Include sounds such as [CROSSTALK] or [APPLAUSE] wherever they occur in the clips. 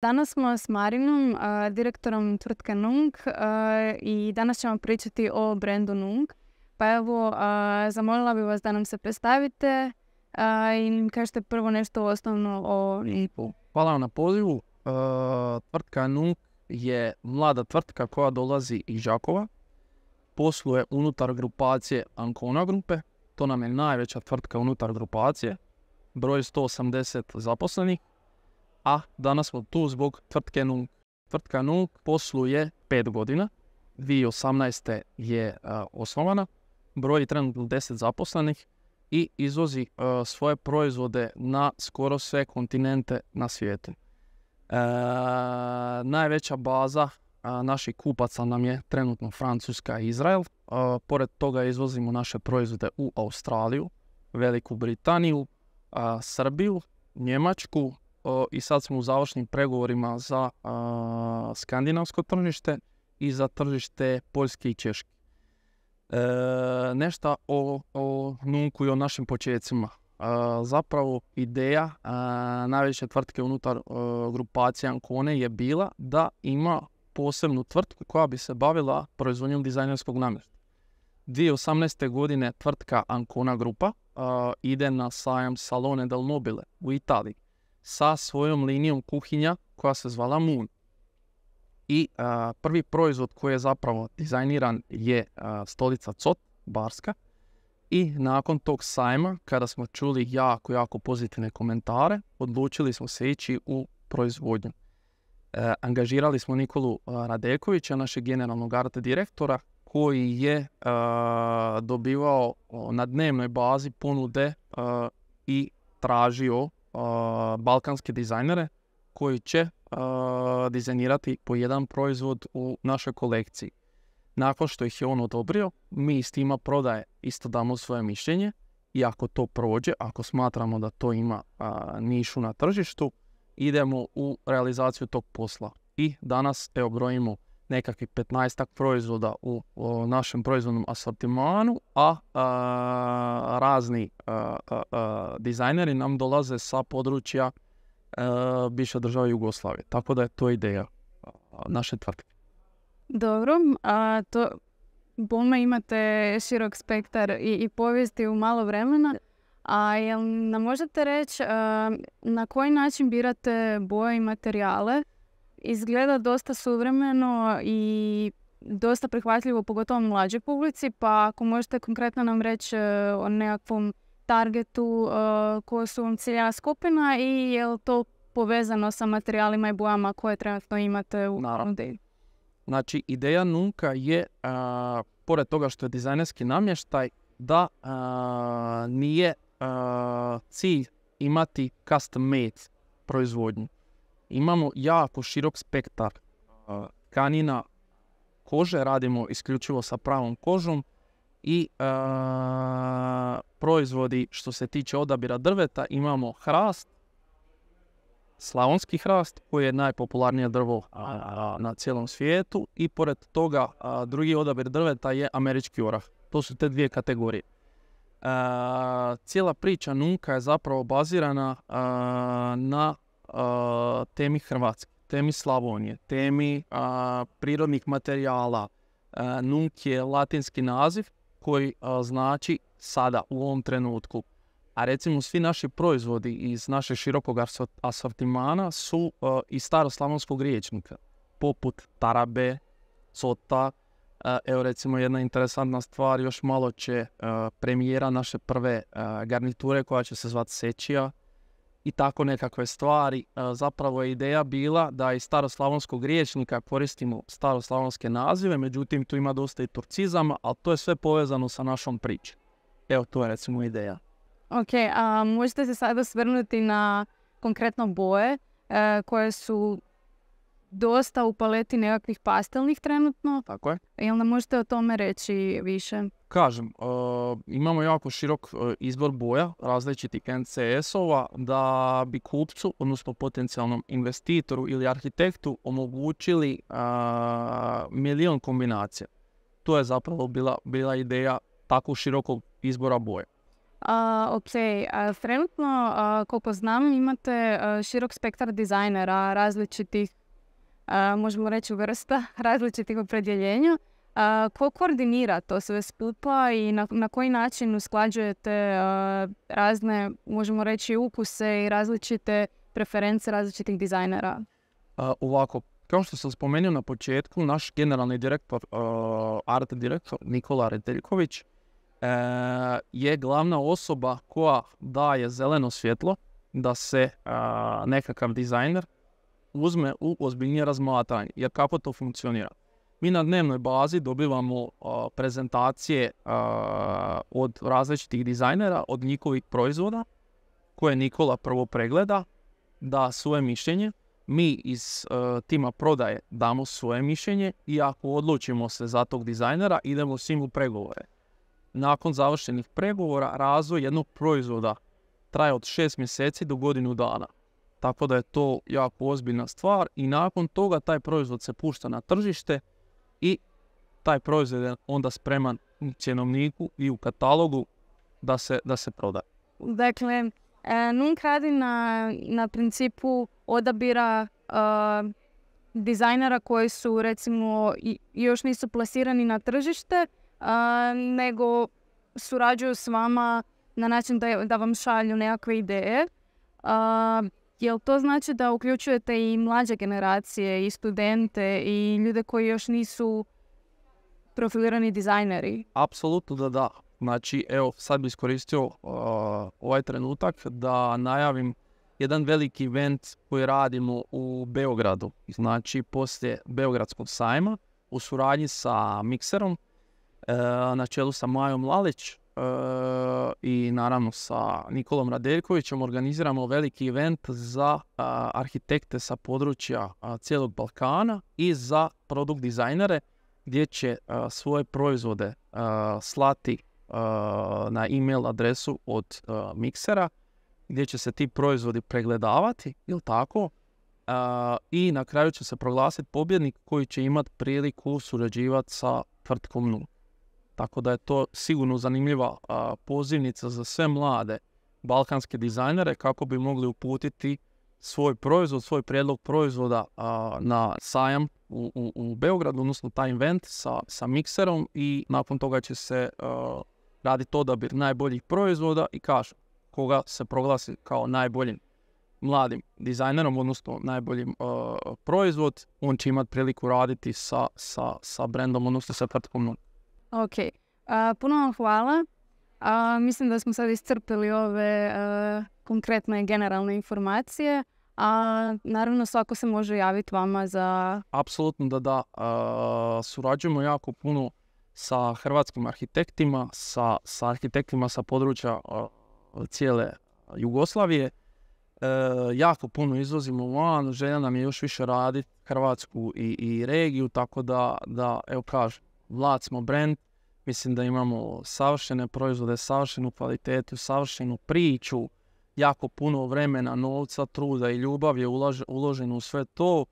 Danas smo s Marinom, direktorom tvrtke Nung i danas ćemo pričati o brendu Nung. Pa evo, zamolila bih vas da nam se predstavite i kažete prvo nešto osnovno o Nipu. Hvala vam na pozivu. Tvrtka Nung je mlada tvrtka koja dolazi iz Žakova. Posluje unutar grupacije Ancona Grupe. To nam je najveća tvrtka unutar grupacije. Broj 180 zaposlenih a danas smo tu zbog tvrtke Nunk. Tvrtka Nunk posluje 5 godina, 2018. je e, osnovana, broji trenutno 10 zaposlenih i izvozi e, svoje proizvode na skoro sve kontinente na svijetu. E, najveća baza naših kupaca nam je trenutno Francuska i Izrael. Pored toga izvozimo naše proizvode u Australiju, Veliku Britaniju, Srbiju, Njemačku, i sad smo u završnim pregovorima za skandinavsko tržište i za tržište Poljske i Češke. E, nešto o, o Nunku i o našim počecima. E, zapravo ideja najveće tvrtke unutar e, grupacije Ancone je bila da ima posebnu tvrtku koja bi se bavila proizvodnjom dizajnerskog namještaja. 2018. godine tvrtka Ancona Grupa ide na sajam Salone del Nobile u Italiji sa svojom linijom kuhinja koja se zvala Moon. I prvi proizvod koji je zapravo dizajniran je stolica Cot, barska. I nakon tog sajma, kada smo čuli jako, jako pozitivne komentare, odlučili smo se ići u proizvodnju. E, angažirali smo Nikolu Radekovića, našeg generalnog art direktora, koji je dobivao na dnevnoj bazi ponude i tražio balkanske dizajnere koji će dizajnirati po jedan proizvod u našoj kolekciji. Nakon što ih je on odobrio, mi s tima prodaje isto damo svoje mišljenje i ako to prođe, ako smatramo da to ima nišu na tržištu, idemo u realizaciju tog posla. I danas, evo, obrojimo nekakvih 15 proizvoda u, našem proizvodnom asortimanu, a, a razni dizajneri nam dolaze sa područja e, bivše države Jugoslavije. Tako da je to ideja naše tvrtke. Dobro, a to bome imate širok spektar i, i povijesti u malo vremena. A jel nam možete reći e, na koji način birate boje i materijale izgleda dosta suvremeno i dosta prihvatljivo, pogotovo mlađoj publici, pa ako možete konkretno nam reći e, o nekakvom targetu e, koje su vam cilja skupina i je li to povezano sa materijalima i bojama koje trenutno imate u Naravno. Znači, ideja Nunka je, e, pored toga što je dizajnerski namještaj, da nije cilj imati custom made proizvodnju imamo jako širok spektar kanina kože, radimo isključivo sa pravom kožom i proizvodi što se tiče odabira drveta imamo hrast, slavonski hrast koji je najpopularnije drvo na cijelom svijetu i pored toga drugi odabir drveta je američki orah. To su te dvije kategorije. cijela priča Nunka je zapravo bazirana na temi Hrvatske, temi Slavonije, temi prirodnih materijala. E, Nunk je latinski naziv koji znači sada u ovom trenutku. A recimo svi naši proizvodi iz našeg širokog asortimana su iz staroslavonskog riječnika, poput tarabe, cota, e, Evo recimo jedna interesantna stvar, još malo će premijera naše prve garniture koja će se zvati Sečija i tako nekakve stvari. E, zapravo je ideja bila da iz staroslavonskog riječnika koristimo staroslavonske nazive, međutim tu ima dosta i turcizama, ali to je sve povezano sa našom pričom. Evo, to je recimo ideja. Ok, a možete se sada svrnuti na konkretno boje e, koje su dosta u paleti nekakvih pastelnih trenutno. Tako je. Jel nam možete o tome reći više? Kažem, e, imamo jako širok e, izbor boja različitih NCS-ova da bi kupcu, odnosno potencijalnom investitoru ili arhitektu omogućili uh, milion kombinacija. To je zapravo bila, bila ideja tako širokog izbora boja. A, ok, trenutno koliko znam imate širok spektar dizajnera različitih možemo reći vrsta [LAUGHS] različitih opredjeljenja. ko koordinira to sve skupa i na, koji način usklađujete razne, možemo reći, ukuse i različite preference različitih dizajnera? Ovako, kao što sam spomenuo na početku, naš generalni direktor, art direktor Nikola Redeljković, e, je glavna osoba koja daje zeleno svjetlo da se nekakav dizajner uzme u ozbiljnije razmatranje, jer kako to funkcionira? Mi na dnevnoj bazi dobivamo prezentacije od različitih dizajnera, od njihovih proizvoda, koje Nikola prvo pregleda, da svoje mišljenje. Mi iz tima prodaje damo svoje mišljenje i ako odlučimo se za tog dizajnera, idemo s njim u pregovore. Nakon završenih pregovora, razvoj jednog proizvoda traje od 6 mjeseci do godinu dana. Tako da je to jako ozbiljna stvar i nakon toga taj proizvod se pušta na tržište i taj proizvod je onda spreman cjenovniku i u katalogu da se, da se proda. Dakle, e, Nunk radi na, na principu odabira e, dizajnera koji su recimo još nisu plasirani na tržište, e, nego surađuju s vama na način da, da vam šalju nekakve ideje. Jel to znači da uključujete i mlađe generacije i studente i ljude koji još nisu profilirani dizajneri? Apsolutno da da. Znači, evo, sad bih iskoristio uh, ovaj trenutak da najavim jedan veliki event koji radimo u Beogradu. Znači, poslije Beogradskog sajma u suradnji sa Mikserom, uh, na čelu sa Majom Lalić, uh, i naravno sa Nikolom Radeljkovićem organiziramo veliki event za arhitekte sa područja cijelog Balkana i za produkt dizajnere gdje će svoje proizvode slati na e-mail adresu od miksera gdje će se ti proizvodi pregledavati, ili tako? I na kraju će se proglasiti pobjednik koji će imati priliku surađivati sa tvrtkom tako da je to sigurno zanimljiva pozivnica za sve mlade balkanske dizajnere kako bi mogli uputiti svoj proizvod, svoj prijedlog proizvoda na sajam u, u, Beogradu, odnosno taj event sa, sa mikserom i nakon toga će se raditi odabir najboljih proizvoda i kaže koga se proglasi kao najboljim mladim dizajnerom, odnosno najboljim proizvod, on će imati priliku raditi sa, sa, brendom, odnosno sa tvrtkom Ok, a, puno vam hvala. mislim da smo sad iscrpili ove e, konkretne generalne informacije. A naravno svako se može javiti vama za... Apsolutno da da. surađujemo jako puno sa hrvatskim arhitektima, sa, arhitektima sa područja cijele Jugoslavije. E, jako puno u van, želja nam je još više raditi Hrvatsku i, i regiju, tako da, da evo kažem, Vlad smo brand, mislim da imamo savršene proizvode, savršenu kvalitetu, savršenu priču, jako puno vremena, novca, truda i ljubav je uloženo u sve to.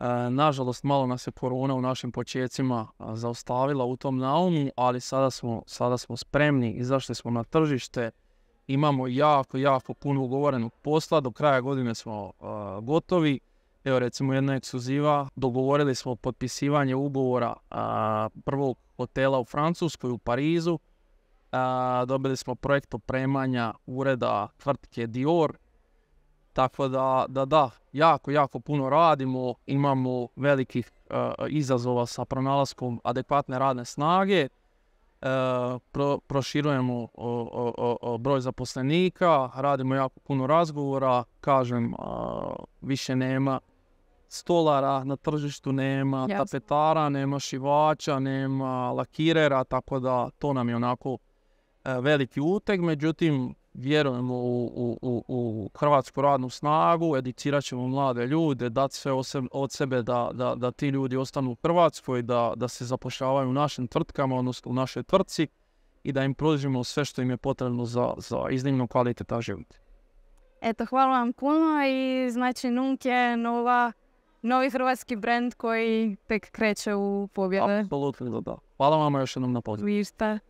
E, nažalost, malo nas je korona u našim počecima zaustavila u tom naumu, ali sada smo, sada smo spremni, izašli smo na tržište, imamo jako, jako puno ugovorenog posla, do kraja godine smo e, gotovi Evo recimo jedna ekskluziva, dogovorili smo potpisivanje ugovora prvog hotela u Francuskoj, u Parizu. dobili smo projekt opremanja ureda tvrtke Dior. Tako da, da, da, jako, jako puno radimo, imamo velikih e, izazova sa pronalaskom adekvatne radne snage. E, proširujemo broj zaposlenika, radimo jako puno razgovora, kažem, više nema stolara na tržištu nema, tapetara, nema šivača, nema lakirera, tako da to nam je onako e, veliki uteg. Međutim, vjerujemo u, u, u, u hrvatsku radnu snagu, edicirat ćemo mlade ljude, dati sve od sebe da, da, da ti ljudi ostanu u Hrvatskoj, da, da se zapošljavaju u našim tvrtkama, odnosno u našoj tvrtci i da im pružimo sve što im je potrebno za, za iznimno kvalitetan život. Eto, hvala vam puno i znači nunke nova novi hrvatski brend koji tek kreće u pobjede. Apsolutno, da. Hvala vam još jednom na pozivu. Ništa.